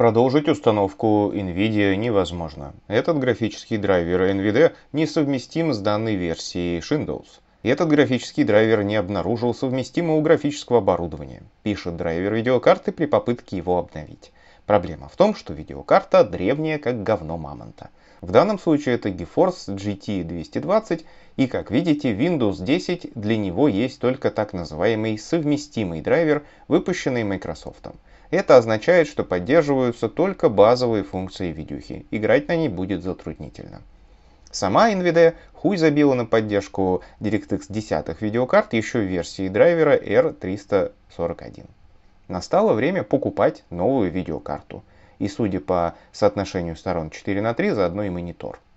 Продолжить установку NVIDIA невозможно. Этот графический драйвер NVD несовместим с данной версией Windows. Этот графический драйвер не обнаружил совместимого графического оборудования, пишет драйвер видеокарты при попытке его обновить. Проблема в том, что видеокарта древняя, как говно мамонта. В данном случае это GeForce GT 220, и как видите, Windows 10 для него есть только так называемый совместимый драйвер, выпущенный Microsoft. Это означает, что поддерживаются только базовые функции видюхи. Играть на ней будет затруднительно. Сама NVD хуй забила на поддержку DirectX 10 видеокарт еще в версии драйвера R341. Настало время покупать новую видеокарту. И судя по соотношению сторон 4 на 3, заодно и монитор –